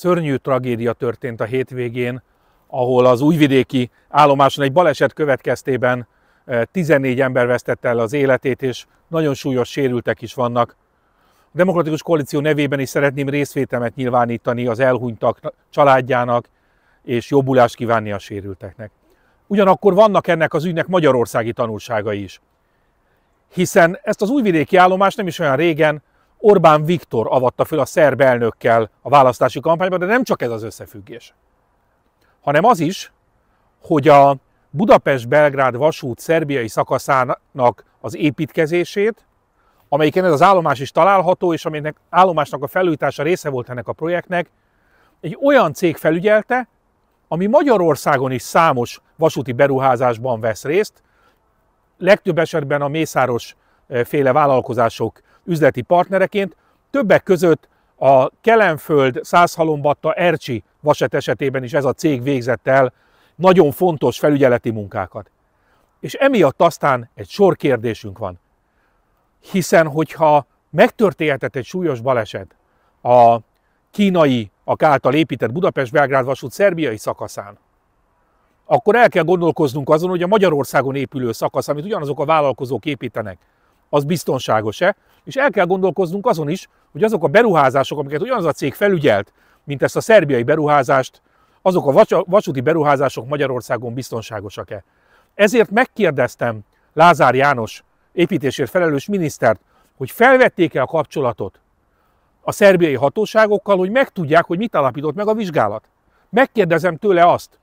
szörnyű tragédia történt a hétvégén, ahol az újvidéki állomáson egy baleset következtében 14 eh, ember vesztette el az életét, és nagyon súlyos sérültek is vannak. A Demokratikus Koalíció nevében is szeretném részvétemet nyilvánítani az elhunytak családjának, és jobbulást kívánni a sérülteknek. Ugyanakkor vannak ennek az ügynek magyarországi tanulságai is. Hiszen ezt az újvidéki állomást nem is olyan régen Orbán Viktor avatta föl a szerb elnökkel a választási kampányban, de nem csak ez az összefüggés, hanem az is, hogy a Budapest-Belgrád vasút szerbiai szakaszának az építkezését, amelyiken ez az állomás is található, és aminek állomásnak a felújítása része volt ennek a projektnek, egy olyan cég felügyelte, ami Magyarországon is számos vasúti beruházásban vesz részt, legtöbb esetben a mészáros eh, féle vállalkozások üzleti partnereként, többek között a Kelenföld, Százhalombatta, Ercsi vaset esetében is ez a cég végzett el nagyon fontos felügyeleti munkákat. És emiatt aztán egy sor kérdésünk van. Hiszen, hogyha megtörténhetett egy súlyos baleset a kínai, a által épített Budapest-Belgrád vasút szerbiai szakaszán, akkor el kell gondolkoznunk azon, hogy a Magyarországon épülő szakasz, amit ugyanazok a vállalkozók építenek, az biztonságos-e, és el kell gondolkoznunk azon is, hogy azok a beruházások, amiket ugyanaz a cég felügyelt, mint ezt a szerbiai beruházást, azok a vasúti beruházások Magyarországon biztonságosak-e. Ezért megkérdeztem Lázár János építésért felelős minisztert, hogy felvették-e a kapcsolatot a szerbiai hatóságokkal, hogy megtudják, hogy mit alapított meg a vizsgálat. Megkérdezem tőle azt,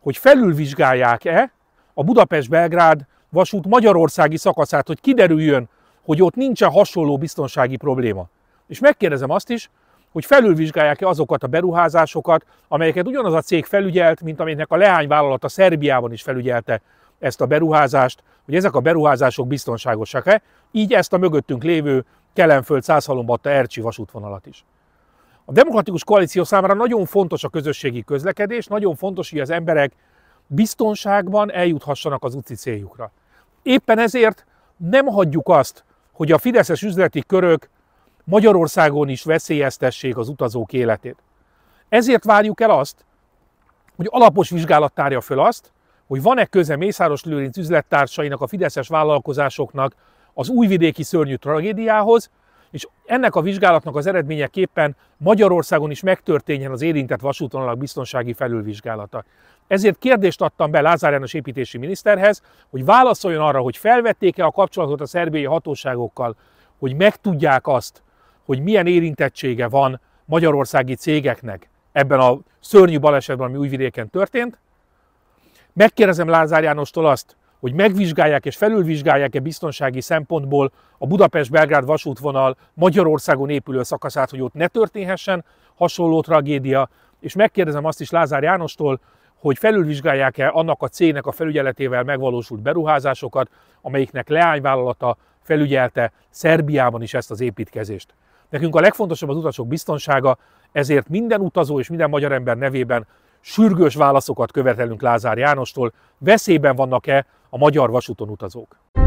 hogy felülvizsgálják-e a Budapest-Belgrád vasút magyarországi szakaszát, hogy kiderüljön, hogy ott nincsen hasonló biztonsági probléma. És megkérdezem azt is, hogy felülvizsgálják-e azokat a beruházásokat, amelyeket ugyanaz a cég felügyelt, mint amelynek a leányvállalata Szerbiában is felügyelte ezt a beruházást, hogy ezek a beruházások biztonságosak-e, így ezt a mögöttünk lévő Kelenföld Százhalombatta Ercsi vasútvonalat is. A demokratikus koalíció számára nagyon fontos a közösségi közlekedés, nagyon fontos, hogy az emberek biztonságban eljuthassanak az utci céljukra. Éppen ezért nem hagyjuk azt, hogy a fideszes üzleti körök Magyarországon is veszélyeztessék az utazók életét. Ezért várjuk el azt, hogy alapos vizsgálat tárja föl azt, hogy van-e köze Mészáros Lőrinc üzlettársainak, a fideszes vállalkozásoknak az újvidéki szörnyű tragédiához, és ennek a vizsgálatnak az eredményeképpen Magyarországon is megtörténjen az érintett vasútvonalak biztonsági felülvizsgálata. Ezért kérdést adtam be Lázár János építési miniszterhez, hogy válaszoljon arra, hogy felvették-e a kapcsolatot a szerbélyi hatóságokkal, hogy megtudják azt, hogy milyen érintettsége van magyarországi cégeknek ebben a szörnyű balesetben, ami újvidéken történt. Megkérdezem Lázár Jánostól azt, hogy megvizsgálják és felülvizsgálják-e biztonsági szempontból a Budapest-Belgrád vasútvonal Magyarországon épülő szakaszát, hogy ott ne történhessen hasonló tragédia, és megkérdezem azt is Lázár Jánostól, hogy felülvizsgálják-e annak a cégnek a felügyeletével megvalósult beruházásokat, amelyiknek leányvállalata felügyelte Szerbiában is ezt az építkezést. Nekünk a legfontosabb az utasok biztonsága, ezért minden utazó és minden magyar ember nevében sürgős válaszokat követelünk Lázár Jánostól. Veszélyben vannak-e a magyar vasúton utazók.